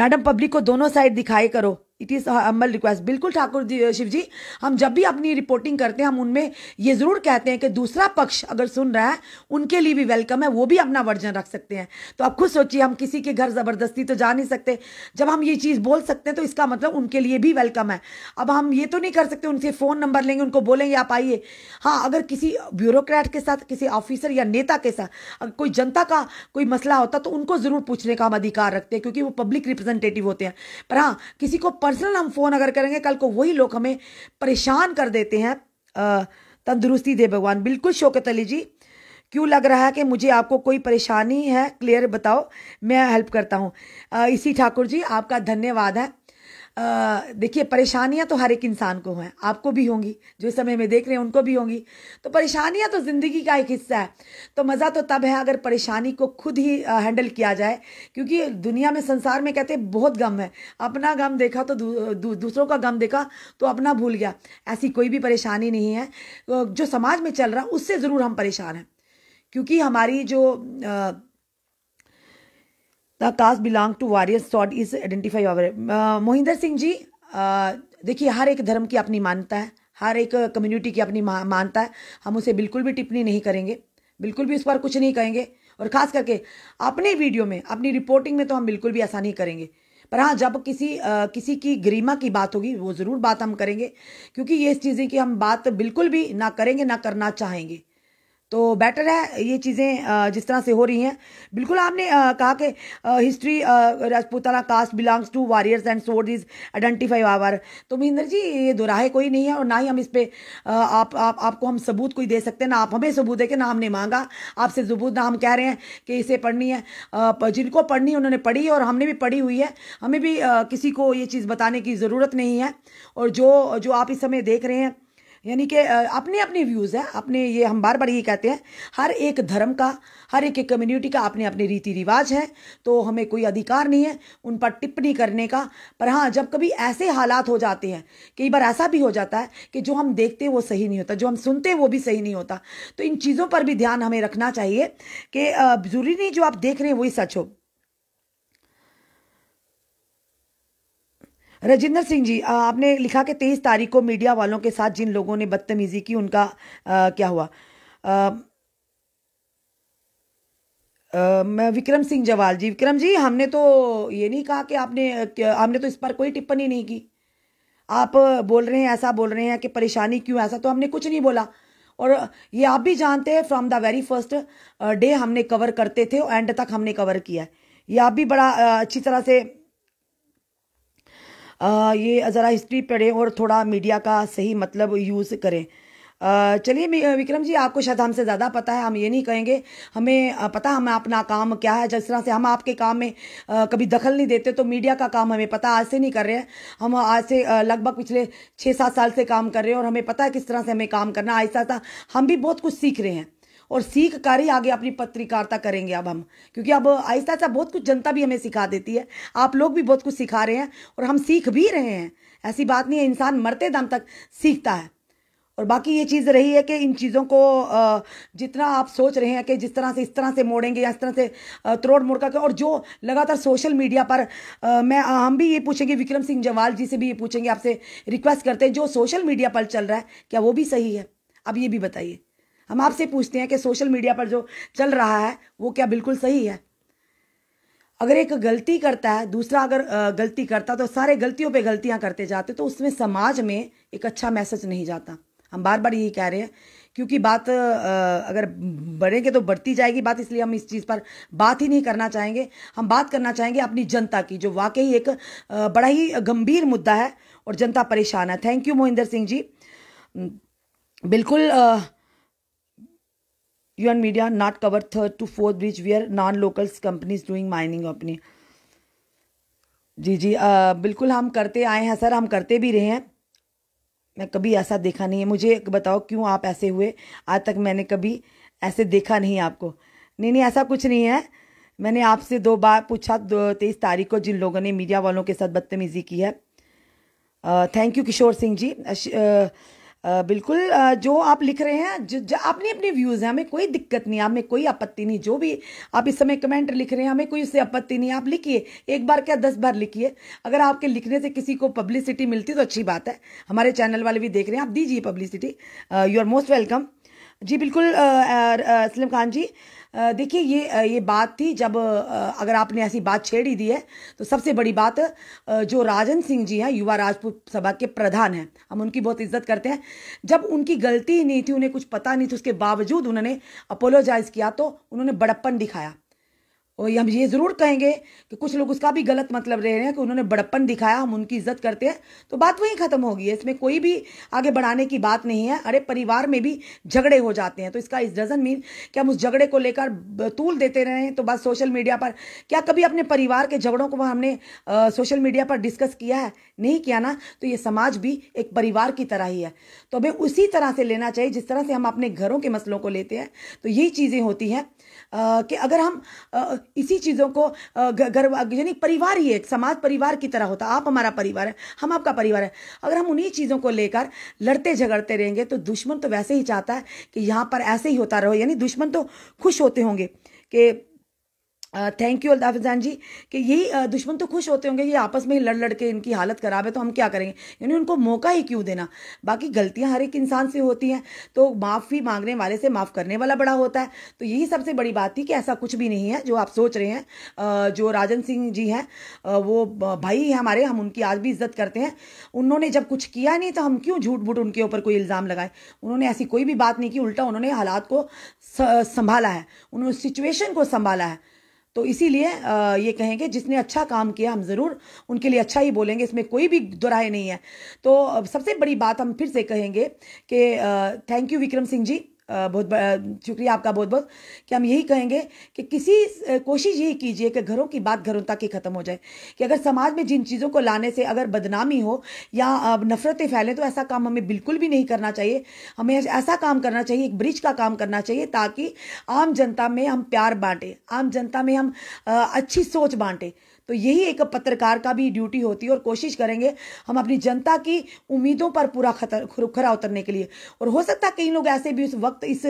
मैडम पब्लिक को दोनों साइड दिखाए करो इट इज़ हम्बल रिक्वेस्ट बिल्कुल ठाकुर जी शिव जी हम जब भी अपनी रिपोर्टिंग करते हैं हम उनमें ये ज़रूर कहते हैं कि दूसरा पक्ष अगर सुन रहा है उनके लिए भी वेलकम है वो भी अपना वर्जन रख सकते हैं तो आप खुद सोचिए हम किसी के घर ज़बरदस्ती तो जा नहीं सकते जब हम ये चीज़ बोल सकते हैं तो इसका मतलब उनके लिए भी वेलकम है अब हम ये तो नहीं कर सकते उनसे फ़ोन नंबर लेंगे उनको बोलेंगे आप आइए हाँ अगर किसी ब्यूरोक्रेट के साथ किसी ऑफिसर या नेता के साथ अगर कोई जनता का कोई मसला होता तो उनको ज़रूर पूछने का हम अधिकार रखते हैं क्योंकि वो पब्लिक रिप्रेजेंटेटिव होते हैं पर हाँ किसी को पर्सनल हम फ़ोन अगर करेंगे कल को वही लोग हमें परेशान कर देते हैं तंदुरुस्ती दे भगवान बिल्कुल शौकत अली जी क्यों लग रहा है कि मुझे आपको कोई परेशानी है क्लियर बताओ मैं हेल्प करता हूँ इसी ठाकुर जी आपका धन्यवाद है देखिए परेशानियां तो हर एक इंसान को हैं आपको भी होंगी जो इस समय में देख रहे हैं उनको भी होंगी तो परेशानियां तो ज़िंदगी का एक हिस्सा है तो मज़ा तो तब है अगर परेशानी को खुद ही हैंडल किया जाए क्योंकि दुनिया में संसार में कहते हैं बहुत गम है अपना गम देखा तो दू, दू, दूसरों का गम देखा तो अपना भूल गया ऐसी कोई भी परेशानी नहीं है जो समाज में चल रहा उससे ज़रूर हम परेशान हैं क्योंकि हमारी जो uh, the caste belong to various sword is identify our Mohinder Singh ji देखिए हर एक धर्म की अपनी मान्यता है हर एक कम्युनिटी की अपनी मानता है हम उसे बिल्कुल भी टिप्पणी नहीं करेंगे बिल्कुल भी उस पर कुछ नहीं कहेंगे और ख़ास करके अपने वीडियो में अपनी रिपोर्टिंग में तो हम बिल्कुल भी ऐसा नहीं करेंगे पर हाँ जब किसी आ, किसी की गरिमा की बात होगी वो ज़रूर बात हम करेंगे क्योंकि ये इस चीज़ें की हम बात बिल्कुल भी ना करेंगे ना करना चाहेंगे तो बेटर है ये चीज़ें जिस तरह से हो रही हैं बिल्कुल आपने कहा कि history Rajputana caste belongs to warriors and sword is identify our तो महेंद्र जी ये दोराहे कोई नहीं है और ना ही हम इस पर आप, आप आपको हम सबूत कोई दे सकते हैं ना आप हमें सबूत है कि ना हमने मांगा आपसे सबूत ना हम कह रहे हैं कि इसे पढ़नी है जिनको पढ़नी है उन्होंने पढ़ी और हमने भी पढ़ी हुई है हमें भी किसी को ये चीज़ बताने की ज़रूरत नहीं है और जो जो आप इस समय देख रहे हैं यानी कि अपने अपने व्यूज़ हैं अपने ये हम बार बार ये कहते हैं हर एक धर्म का हर एक कम्युनिटी का अपने अपने रीति रिवाज है तो हमें कोई अधिकार नहीं है उन पर टिप्पणी करने का पर हाँ जब कभी ऐसे हालात हो जाते हैं कई बार ऐसा भी हो जाता है कि जो हम देखते वो सही नहीं होता जो हम सुनते वो भी सही नहीं होता तो इन चीज़ों पर भी ध्यान हमें रखना चाहिए कि ज़रूरी नहीं जो आप देख रहे हैं वही सच हो रजिंदर सिंह जी आपने लिखा कि तेईस तारीख को मीडिया वालों के साथ जिन लोगों ने बदतमीजी की उनका आ, क्या हुआ आ, मैं विक्रम सिंह जवाल जी विक्रम जी हमने तो ये नहीं कहा कि आपने हमने तो इस पर कोई टिप्पणी नहीं की आप बोल रहे हैं ऐसा बोल रहे हैं कि परेशानी क्यों ऐसा तो हमने कुछ नहीं बोला और ये आप भी जानते हैं from the very first day हमने कवर करते थे और एंड तक हमने कवर किया है ये आप भी बड़ा अच्छी तरह से ये ज़रा हिस्ट्री पढ़ें और थोड़ा मीडिया का सही मतलब यूज़ करें चलिए विक्रम जी आपको शायद हमसे ज़्यादा पता है हम ये नहीं कहेंगे हमें पता हमें अपना काम क्या है जिस तरह से हम आपके काम में कभी दखल नहीं देते तो मीडिया का काम हमें पता आज से नहीं कर रहे हैं हम आज से लगभग पिछले छः सात साल से काम कर रहे हैं और हमें पता है किस तरह से हमें काम करना आहिस्ता आहिस्ता हम भी बहुत कुछ सीख रहे हैं और सीख कर ही आगे अपनी पत्रकारिता करेंगे अब हम क्योंकि अब आहिस्ता आहिस्ता बहुत कुछ जनता भी हमें सिखा देती है आप लोग भी बहुत कुछ सिखा रहे हैं और हम सीख भी रहे हैं ऐसी बात नहीं है इंसान मरते दम तक सीखता है और बाकी ये चीज़ रही है कि इन चीज़ों को जितना आप सोच रहे हैं कि जिस तरह से इस तरह से मोड़ेंगे या इस तरह से तोड़ मोड़ करके और जो लगातार सोशल मीडिया पर मैं हम भी ये पूछेंगे विक्रम सिंह जवाल जी से भी ये पूछेंगे आपसे रिक्वेस्ट करते हैं जो सोशल मीडिया पर चल रहा है क्या वो भी सही है अब ये भी बताइए हम आपसे पूछते हैं कि सोशल मीडिया पर जो चल रहा है वो क्या बिल्कुल सही है अगर एक गलती करता है दूसरा अगर गलती करता तो सारे गलतियों पे गलतियां करते जाते तो उसमें समाज में एक अच्छा मैसेज नहीं जाता हम बार बार यही कह रहे हैं क्योंकि बात अगर बढ़ेंगे तो बढ़ती जाएगी बात इसलिए हम इस चीज़ पर बात ही नहीं करना चाहेंगे हम बात करना चाहेंगे अपनी जनता की जो वाकई एक बड़ा ही गंभीर मुद्दा है और जनता परेशान है थैंक यू मोहिंदर सिंह जी बिल्कुल uh, UN media not cover third to fourth bridge where non locals companies doing mining अपनी जी जी आ, बिल्कुल हम करते आए हैं सर हम करते भी रहे हैं मैं कभी ऐसा देखा नहीं है मुझे बताओ क्यों आप ऐसे हुए आज तक मैंने कभी ऐसे देखा नहीं आपको नहीं नहीं ऐसा कुछ नहीं है मैंने आपसे दो बार पूछा दो तेईस तारीख को जिन लोगों ने मीडिया वालों के साथ बदतमीज़ी की है थैंक यू किशोर सिंह जी बिल्कुल जो आप लिख रहे हैं जो, जो आपने अपने व्यूज़ हैं हमें कोई दिक्कत नहीं हमें कोई आपत्ति नहीं जो भी आप इस समय कमेंट लिख रहे हैं हमें कोई उससे आपत्ति नहीं आप लिखिए एक बार क्या दस बार लिखिए अगर आपके लिखने से किसी को पब्लिसिटी मिलती तो अच्छी बात है हमारे चैनल वाले भी देख रहे हैं आप दीजिए publicity you are most welcome जी बिल्कुल असलम खान जी देखिए ये ये बात थी जब अगर आपने ऐसी बात छेड़ी दी है तो सबसे बड़ी बात जो राजन सिंह जी हैं युवा राजपूत सभा के प्रधान हैं हम उनकी बहुत इज्जत करते हैं जब उनकी गलती ही नहीं थी उन्हें कुछ पता नहीं था उसके बावजूद उन्होंने अपोलोजाइज किया तो उन्होंने बड़प्पन दिखाया और हम ये ज़रूर कहेंगे कि कुछ लोग उसका भी गलत मतलब रह रहे हैं कि उन्होंने बड़प्पन दिखाया हम उनकी इज्जत करते हैं तो बात वहीं ख़त्म होगी इसमें कोई भी आगे बढ़ाने की बात नहीं है अरे परिवार में भी झगड़े हो जाते हैं तो इसका इस डजन मीन कि हम उस झगड़े को लेकर तूल देते रहें तो बस सोशल मीडिया पर क्या कभी अपने परिवार के झगड़ों को हमने सोशल मीडिया पर डिस्कस किया है नहीं किया ना तो ये समाज भी एक परिवार की तरह ही है तो हमें उसी तरह से लेना चाहिए जिस तरह से हम अपने घरों के मसलों को लेते हैं तो यही चीज़ें होती हैं कि अगर हम इसी चीज़ों को घर यानी परिवार ही एक समाज परिवार की तरह होता आप हमारा परिवार है हम आपका परिवार है अगर हम उन्हीं चीज़ों को लेकर लड़ते झगड़ते रहेंगे तो दुश्मन तो वैसे ही चाहता है कि यहाँ पर ऐसे ही होता रहो यानी दुश्मन तो खुश होते होंगे कि थैंक यू अल्ताफ इंसान जी कि यही दुश्मन तो खुश होते होंगे ये आपस में ही लड़ लड़ के इनकी हालत ख़राब है तो हम क्या करेंगे यानी उनको मौका ही क्यों देना बाकी गलतियां हर एक इंसान से होती हैं तो माफ़ी मांगने वाले से माफ़ करने वाला बड़ा होता है तो यही सबसे बड़ी बात थी कि ऐसा कुछ भी नहीं है जो आप सोच रहे हैं जो राजन सिंह जी हैं वो भाई हैं हमारे हम उनकी आज भी इज्जत करते हैं उन्होंने जब कुछ किया नहीं तो हम क्यों झूठ मूठ उनके ऊपर कोई इल्ज़ाम लगाए उन्होंने ऐसी कोई भी बात नहीं की उल्टा उन्होंने हालात को संभाला है उन्होंने सिचुएशन को संभाला है तो इसीलिए ये कहेंगे जिसने अच्छा काम किया हम ज़रूर उनके लिए अच्छा ही बोलेंगे इसमें कोई भी दुराय नहीं है तो सबसे बड़ी बात हम फिर से कहेंगे कि थैंक यू विक्रम सिंह जी बहुत शुक्रिया आपका बहुत बहुत कि हम यही कहेंगे कि किसी कोशिश यही कीजिए कि घरों की बात घरों तक ही ख़त्म हो जाए कि अगर समाज में जिन चीज़ों को लाने से अगर बदनामी हो या नफ़रतें फैलें तो ऐसा काम हमें बिल्कुल भी नहीं करना चाहिए हमें ऐसा काम करना चाहिए एक ब्रिज का काम करना चाहिए ताकि आम जनता में हम प्यार बांटें आम जनता में हम अच्छी सोच बांटें तो यही एक पत्रकार का भी ड्यूटी होती है और कोशिश करेंगे हम अपनी जनता की उम्मीदों पर पूरा खतर खरा उतरने के लिए और हो सकता है कई लोग ऐसे भी उस वक्त इस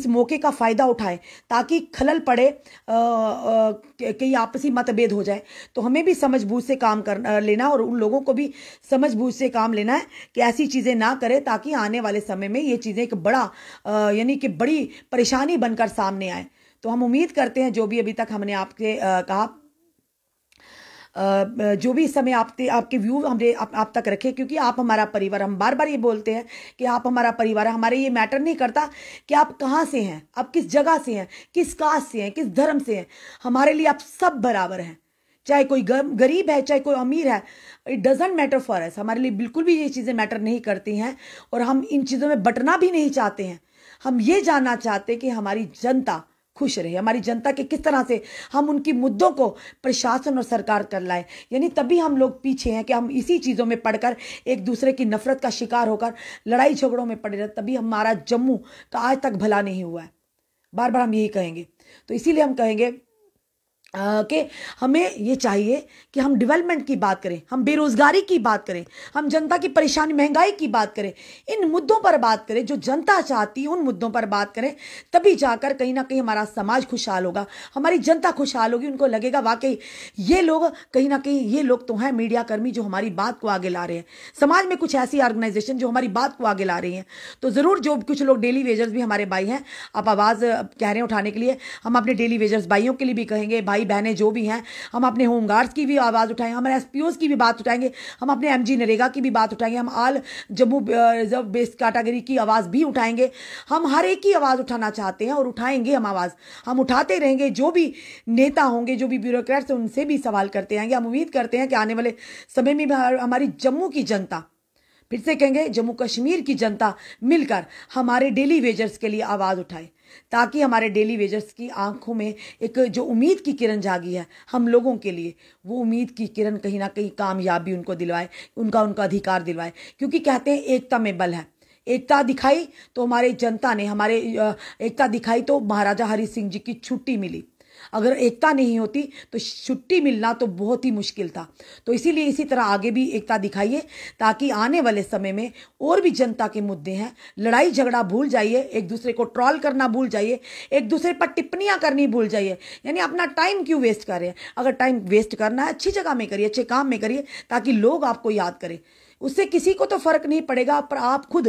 इस मौके का फ़ायदा उठाएं ताकि खलल पड़े कई आपसी मतभेद हो जाए तो हमें भी समझ से काम कर लेना और उन लोगों को भी समझ से काम लेना है कि ऐसी चीज़ें ना करें ताकि आने वाले समय में ये चीज़ें एक बड़ा यानी कि बड़ी परेशानी बनकर सामने आए तो हम उम्मीद करते हैं जो भी अभी तक हमने आपके कहा जो भी इस समय आपते आपके व्यू हमने आप, आप तक रखे क्योंकि आप हमारा परिवार हम बार बार ये बोलते हैं कि आप हमारा परिवार है हमारे ये मैटर नहीं करता कि आप कहाँ से हैं आप किस जगह से हैं किस कास्ट से हैं किस धर्म से हैं हमारे लिए आप सब बराबर हैं चाहे कोई गरीब है चाहे कोई अमीर है it doesn't matter for us हमारे लिए बिल्कुल भी ये चीज़ें मैटर नहीं करती हैं और हम इन चीज़ों में बटना भी नहीं चाहते हैं हम ये जानना चाहते हैं कि हमारी जनता खुश रहे हमारी जनता के किस तरह से हम उनकी मुद्दों को प्रशासन और सरकार कर लाए यानी तभी हम लोग पीछे हैं कि हम इसी चीज़ों में पढ़कर एक दूसरे की नफरत का शिकार होकर लड़ाई झगड़ों में पड़े रहे तभी हमारा जम्मू का आज तक भला नहीं हुआ है बार बार हम यही कहेंगे तो इसीलिए हम कहेंगे कि हमें ये चाहिए कि हम डेवलपमेंट की बात करें हम बेरोज़गारी की बात करें हम जनता की परेशानी महंगाई की बात करें इन मुद्दों पर बात करें जो जनता चाहती है उन मुद्दों पर बात करें तभी जाकर कहीं ना कहीं हमारा समाज खुशहाल होगा हमारी जनता खुशहाल होगी उनको लगेगा वाकई ये लोग कहीं ना कहीं ये लोग तो हैं मीडियाकर्मी जो हमारी बात को आगे ला रहे हैं समाज में कुछ ऐसी ऑर्गेनाइजेशन जो हमारी बात को आगे ला रही हैं तो ज़रूर जो कुछ लोग डेली वेजर्स भी हमारे भाई हैं आप आवाज़ कह रहे हैं उठाने के लिए हम अपने डेली वेजर्स भाइयों के लिए भी कहेंगे भाई भाई बहनें जो भी हैं हम अपने होम गार्ड्स की भी आवाज़ उठाएंगे हम एस की भी बात उठाएंगे हम अपने एम नरेगा की भी बात उठाएंगे हम all Jammu reserve based category की आवाज़ भी उठाएंगे हम हर एक की आवाज़ उठाना चाहते हैं और उठाएंगे हम आवाज़ हम उठाते रहेंगे जो भी नेता होंगे जो भी ब्यूरोक्रेट्स हैं उनसे भी सवाल करते आएंगे हम उम्मीद करते हैं कि आने वाले समय में हमारी जम्मू की जनता फिर से कहेंगे जम्मू कश्मीर की जनता मिलकर हमारे डेली वेजर्स के लिए आवाज़ उठाए ताकि हमारे डेली वेजर्स की आंखों में एक जो उम्मीद की किरण जागी है हम लोगों के लिए वो उम्मीद की किरण कहीं ना कहीं कामयाबी उनको दिलवाए उनका उनका अधिकार दिलवाए क्योंकि कहते हैं एकता में बल है एकता दिखाई तो हमारे जनता ने हमारे एकता दिखाई तो महाराजा हरि सिंह जी की छुट्टी मिली अगर एकता नहीं होती तो छुट्टी मिलना तो बहुत ही मुश्किल था तो इसीलिए इसी तरह आगे भी एकता दिखाइए ताकि आने वाले समय में और भी जनता के मुद्दे हैं लड़ाई झगड़ा भूल जाइए एक दूसरे को ट्रॉल करना भूल जाइए एक दूसरे पर टिप्पणियाँ करनी भूल जाइए यानी अपना टाइम क्यों वेस्ट करें अगर टाइम वेस्ट करना है अच्छी जगह में करिए अच्छे काम में करिए ताकि लोग आपको याद करें उससे किसी को तो फर्क नहीं पड़ेगा पर आप खुद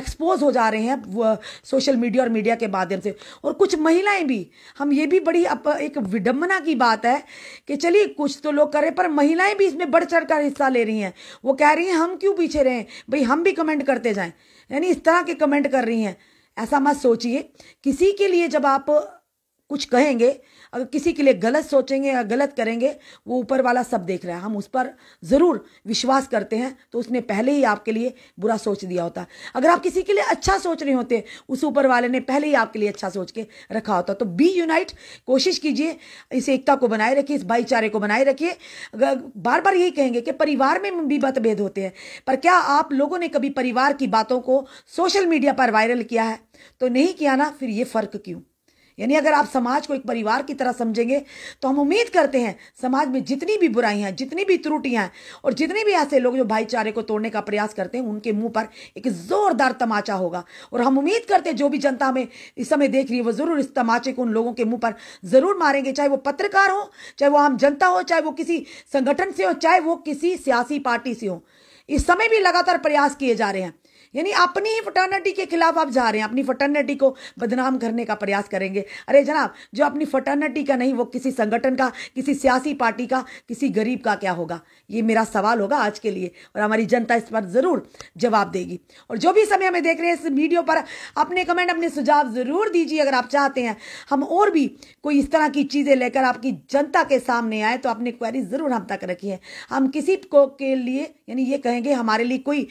एक्सपोज हो जा रहे हैं सोशल मीडिया और मीडिया के माध्यम से और कुछ महिलाएं भी हम ये भी बड़ी अप, एक विडम्बना की बात है कि चलिए कुछ तो लोग करें पर महिलाएं भी इसमें बढ़ चढ़ कर हिस्सा ले रही हैं वो कह रही हैं हम क्यों पीछे रहें भाई हम भी कमेंट करते जाएं यानी इस तरह के कमेंट कर रही हैं ऐसा मत सोचिए किसी के लिए जब आप कुछ कहेंगे अगर किसी के लिए गलत सोचेंगे या गलत करेंगे वो ऊपर वाला सब देख रहा है हम उस पर ज़रूर विश्वास करते हैं तो उसने पहले ही आपके लिए बुरा सोच दिया होता अगर आप किसी के लिए अच्छा सोच रहे होते उस ऊपर वाले ने पहले ही आपके लिए अच्छा सोच के रखा होता तो बी यूनाइट कोशिश कीजिए इस एकता को बनाए रखिए इस भाईचारे को बनाए रखिए बार बार यही कहेंगे कि परिवार में भी मतभेद होते हैं पर क्या आप लोगों ने कभी परिवार की बातों को सोशल मीडिया पर वायरल किया है तो नहीं किया ना फिर ये फ़र्क क्यों यानी अगर आप समाज को एक परिवार की तरह समझेंगे तो हम उम्मीद करते हैं समाज में जितनी भी बुराइयां जितनी भी त्रुटियां हैं और जितने भी ऐसे लोग जो भाईचारे को तोड़ने का प्रयास करते हैं उनके मुंह पर एक जोरदार तमाचा होगा और हम उम्मीद करते हैं जो भी जनता हमें इस समय देख रही है वो जरूर इस तमाचे को उन लोगों के मुंह पर जरूर मारेंगे चाहे वो पत्रकार हो चाहे वो आम जनता हो चाहे वो किसी संगठन से हो चाहे वो किसी सियासी पार्टी से हो इस समय भी लगातार प्रयास किए जा रहे हैं यानी अपनी ही फटर्निटी के खिलाफ आप जा रहे हैं अपनी फटर्निटी को बदनाम करने का प्रयास करेंगे अरे जनाब जो अपनी फटर्निटी का नहीं वो किसी संगठन का किसी सियासी पार्टी का किसी गरीब का क्या होगा ये मेरा सवाल होगा आज के लिए और हमारी जनता इस पर ज़रूर जवाब देगी और जो भी समय हमें देख रहे हैं इस वीडियो पर अपने कमेंट अपने सुझाव ज़रूर दीजिए अगर आप चाहते हैं हम और भी कोई इस तरह की चीज़ें लेकर आपकी जनता के सामने आए तो अपनी क्वेरी ज़रूर हम तक है हम किसी को के लिए यानी ये कहेंगे हमारे लिए कोई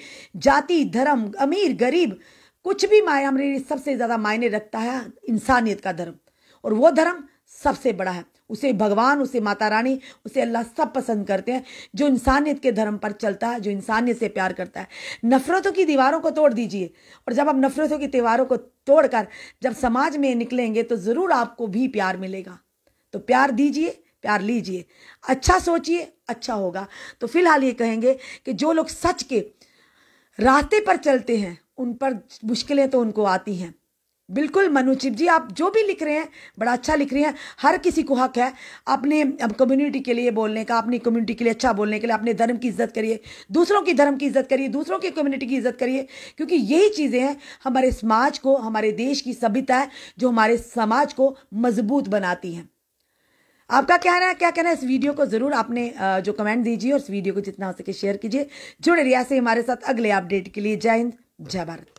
जाति धर्म अमीर गरीब कुछ भी माया मेरी सबसे ज़्यादा मायने रखता है इंसानियत का धर्म और वो धर्म सबसे बड़ा है उसे भगवान उसे माता रानी उसे अल्लाह सब पसंद करते हैं जो इंसानियत के धर्म पर चलता है जो इंसानियत से प्यार करता है नफरतों की दीवारों को तोड़ दीजिए और जब आप नफरतों की दीवारों को तोड़कर जब समाज में निकलेंगे तो ज़रूर आपको भी प्यार मिलेगा तो प्यार दीजिए प्यार लीजिए अच्छा सोचिए अच्छा होगा तो फिलहाल ये कहेंगे कि जो लोग सच के रास्ते पर चलते हैं उन पर मुश्किलें तो उनको आती हैं बिल्कुल मनुचिप जी आप जो भी लिख रहे हैं बड़ा अच्छा लिख रही हैं हर किसी को हक है अपने कम्युनिटी के लिए बोलने का अपनी कम्युनिटी के लिए अच्छा बोलने के लिए अपने धर्म की इज्जत करिए दूसरों की धर्म की इज्जत करिए दूसरों की कम्युनिटी की इज्जत करिए क्योंकि यही चीज़ें हैं हमारे समाज को हमारे देश की सभ्यता है जो हमारे समाज को मजबूत बनाती हैं आपका क्या कहना है क्या कहना है इस वीडियो को ज़रूर आपने जो कमेंट दीजिए और इस वीडियो को जितना हो सके शेयर कीजिए जुड़े रिया से हमारे साथ अगले अपडेट के लिए जय हिंद जय भारत